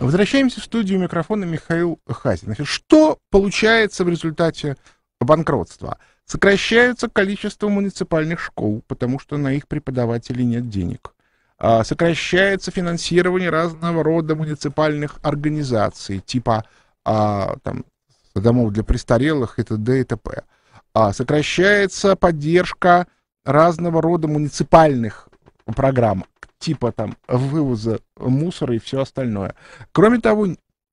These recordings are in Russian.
Возвращаемся в студию микрофона Михаил Хазин. Что получается в результате банкротства? Сокращается количество муниципальных школ, потому что на их преподавателей нет денег. А, сокращается финансирование разного рода муниципальных организаций, типа а, там, домов для престарелых и т.д. и т.п. А, сокращается поддержка разного рода муниципальных программ типа там вывоза мусора и все остальное. Кроме того,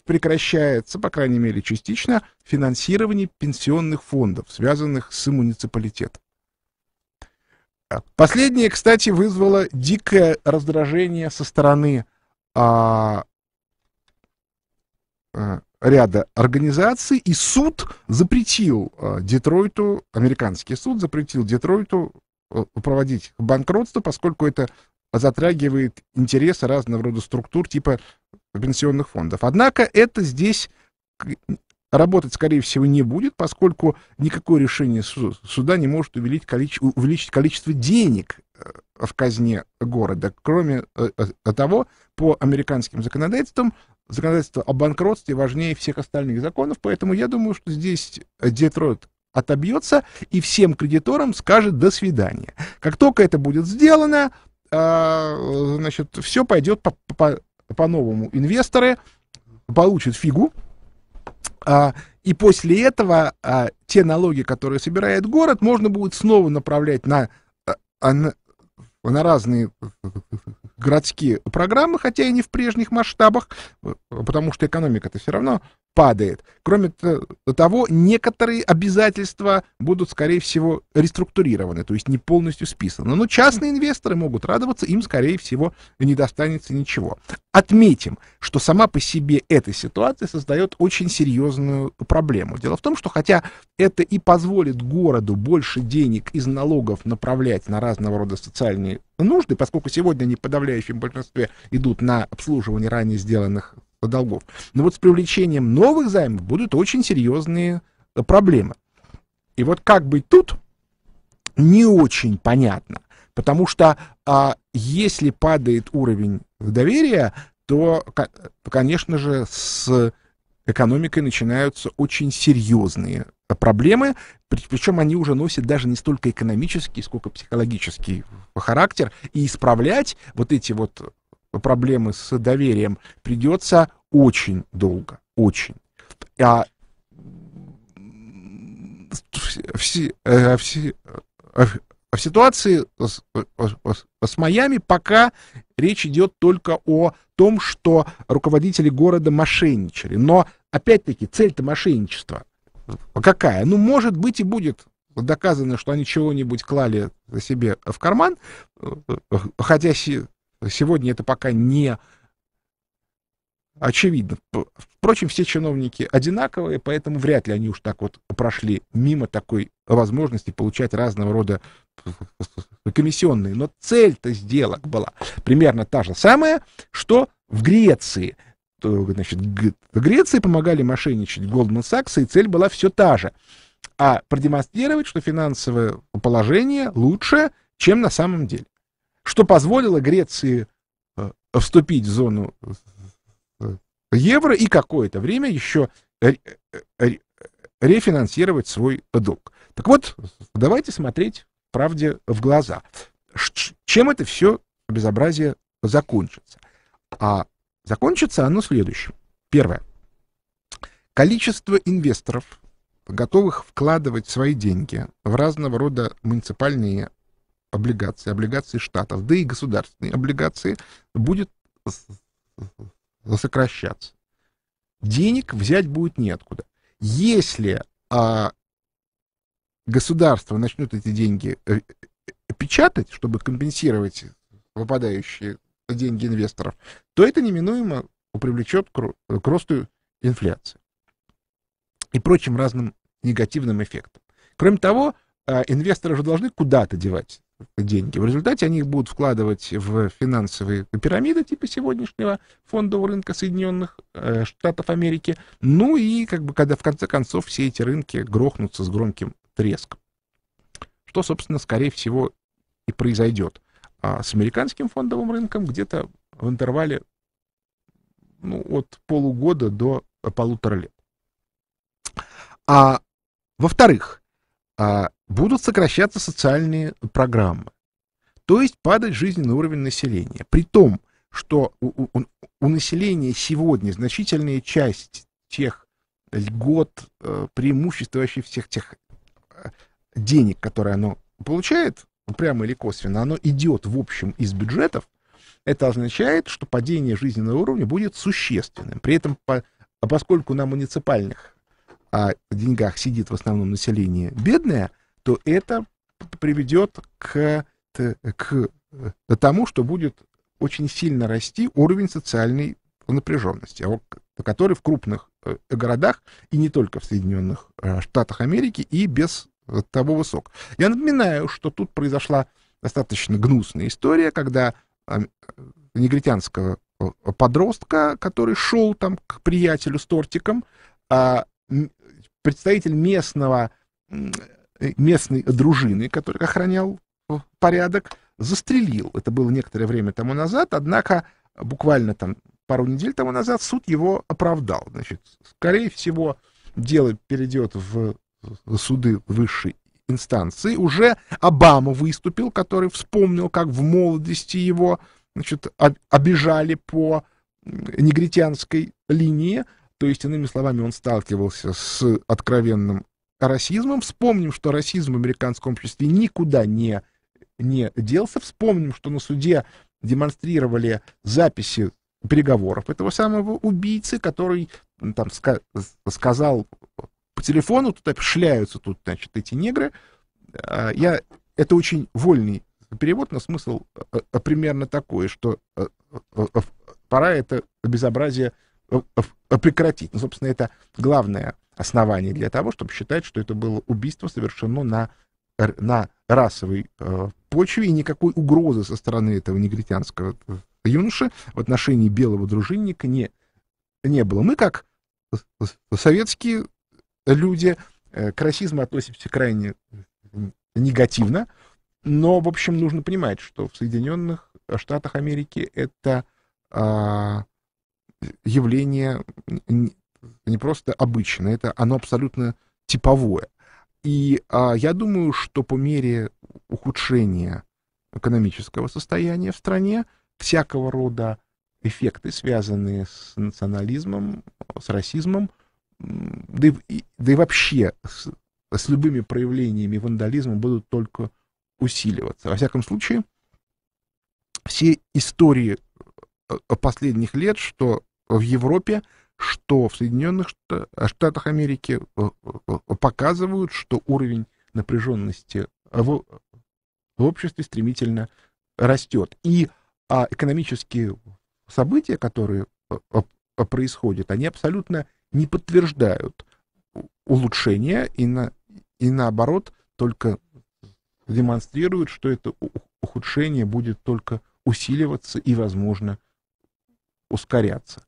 прекращается, по крайней мере частично, финансирование пенсионных фондов, связанных с муниципалитетом. А, последнее, кстати, вызвало дикое раздражение со стороны а, а, ряда организаций, и суд запретил а, Детройту, американский суд запретил Детройту а, проводить банкротство, поскольку это затрагивает интересы разного рода структур типа пенсионных фондов. Однако это здесь работать, скорее всего, не будет, поскольку никакое решение суда не может увеличить количество, увеличить количество денег э, в казне города. Кроме э, э, того, по американским законодательствам, законодательство о банкротстве важнее всех остальных законов, поэтому я думаю, что здесь Детройт отобьется и всем кредиторам скажет «до свидания». Как только это будет сделано, а, значит, все пойдет по-новому. По, по новому. Инвесторы получат фигу, а, и после этого а, те налоги, которые собирает город, можно будет снова направлять на, а, а на, на разные городские программы, хотя и не в прежних масштабах, э, потому что экономика-то все равно падает. Кроме того, некоторые обязательства будут, скорее всего, реструктурированы, то есть не полностью списаны. Но частные инвесторы могут радоваться, им, скорее всего, не достанется ничего. Отметим, что сама по себе эта ситуация создает очень серьезную проблему. Дело в том, что хотя это и позволит городу больше денег из налогов направлять на разного рода социальные нужды, поскольку сегодня они в подавляющем большинстве идут на обслуживание ранее сделанных долгов. Но вот с привлечением новых займов будут очень серьезные э, проблемы. И вот как быть тут, не очень понятно. Потому что а, если падает уровень доверия, то, конечно же, с экономикой начинаются очень серьезные проблемы, причем они уже носят даже не столько экономический, сколько психологический характер, и исправлять вот эти вот проблемы с доверием придется очень долго, очень. А в, в, в, в ситуации с, с Майами пока речь идет только о том, что руководители города мошенничали. Но, опять-таки, цель-то мошенничество. А какая? Ну, может быть и будет доказано, что они чего-нибудь клали себе в карман, э, э, хотя сегодня это пока не очевидно. Впрочем, все чиновники одинаковые, поэтому вряд ли они уж так вот прошли мимо такой возможности получать разного рода э, комиссионные. Но цель-то сделок была примерно та же самая, что в Греции значит, Греции помогали мошенничать Goldman Sachs, и цель была все та же. А продемонстрировать, что финансовое положение лучше, чем на самом деле. Что позволило Греции э, вступить в зону э, евро и какое-то время еще э, рефинансировать свой долг. Так вот, давайте смотреть правде в глаза. Чем это все безобразие закончится? А Закончится оно следующим. Первое. Количество инвесторов, готовых вкладывать свои деньги в разного рода муниципальные облигации, облигации штатов, да и государственные облигации, будет сокращаться. Денег взять будет неоткуда. Если а, государство начнет эти деньги э, э, печатать, чтобы компенсировать выпадающие деньги инвесторов, то это неминуемо привлечет к росту инфляции и прочим разным негативным эффектам. Кроме того, а, инвесторы же должны куда-то девать деньги. В результате они их будут вкладывать в финансовые пирамиды типа сегодняшнего фондового рынка Соединенных э, Штатов Америки. Ну и как бы когда в конце концов все эти рынки грохнутся с громким треском. Что, собственно, скорее всего и произойдет а с американским фондовым рынком где-то в интервале ну, от полугода до полутора лет. А, во-вторых, а, будут сокращаться социальные программы, то есть падать жизненный уровень населения. При том, что у, у, у населения сегодня значительная часть тех льгот, э, преимуществ вообще всех тех э, денег, которые оно получает, прямо или косвенно, оно идет в общем из бюджетов, это означает, что падение жизненного уровня будет существенным. При этом, по, а поскольку на муниципальных а, деньгах сидит в основном население бедное, то это приведет к, к, к э, тому, что будет очень сильно расти уровень социальной напряженности, а который в крупных э, городах и не только в Соединенных э, Штатах Америки и без того высок. Я напоминаю, что тут произошла достаточно гнусная история, когда э, негритянского э, подростка, который шел там к приятелю с тортиком, а, представитель местного, э, местной дружины, который охранял порядок, застрелил. Это было некоторое время тому назад, однако буквально там пару недель тому назад суд его оправдал. Значит, скорее всего, дело перейдет в суды высшей инстанции, уже Обама выступил, который вспомнил, как в молодости его значит, обижали по негритянской линии, то есть, иными словами, он сталкивался с откровенным расизмом. Вспомним, что расизм в американском обществе никуда не, не делся. Вспомним, что на суде демонстрировали записи переговоров этого самого убийцы, который там ска сказал телефону, тут шляются тут, значит, эти негры. А, я, это очень вольный перевод, но смысл э, э, примерно такой, что э, пора это безобразие прекратить. Ну, собственно, это главное основание для того, чтобы считать, что это было убийство совершено на, на расовой почве, и никакой угрозы со стороны этого негритянского юноши в отношении белого дружинника не, не было. Мы, как советские люди. Э, к расизму относимся крайне негативно, но, в общем, нужно понимать, что в Соединенных Штатах Америки это а, явление не просто обычное, это оно абсолютно типовое. И а, я думаю, что по мере ухудшения экономического состояния в стране всякого рода эффекты, связанные с национализмом, с расизмом, да и, да и вообще с, с любыми проявлениями вандализма будут только усиливаться. Во всяком случае, все истории э, последних лет, что в Европе, что в Соединенных э, Штатах Америки э, показывают, что уровень напряженности в, в обществе стремительно растет. И а, экономические события, которые происходят, они абсолютно не подтверждают улучшения и, на, и наоборот только демонстрируют, что это ухудшение будет только усиливаться и, возможно, ускоряться.